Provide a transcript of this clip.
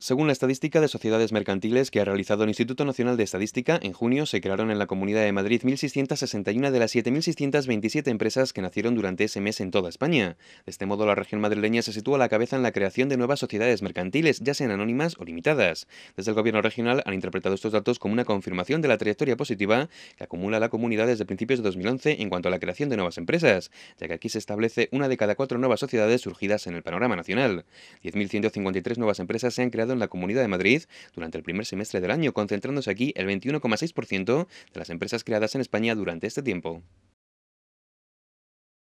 Según la estadística de sociedades mercantiles que ha realizado el Instituto Nacional de Estadística, en junio se crearon en la Comunidad de Madrid 1.661 de las 7.627 empresas que nacieron durante ese mes en toda España. De este modo, la región madrileña se sitúa a la cabeza en la creación de nuevas sociedades mercantiles, ya sean anónimas o limitadas. Desde el Gobierno regional han interpretado estos datos como una confirmación de la trayectoria positiva que acumula la comunidad desde principios de 2011 en cuanto a la creación de nuevas empresas, ya que aquí se establece una de cada cuatro nuevas sociedades surgidas en el panorama nacional. 10.153 nuevas empresas se han creado en la Comunidad de Madrid durante el primer semestre del año, concentrándose aquí el 21,6% de las empresas creadas en España durante este tiempo.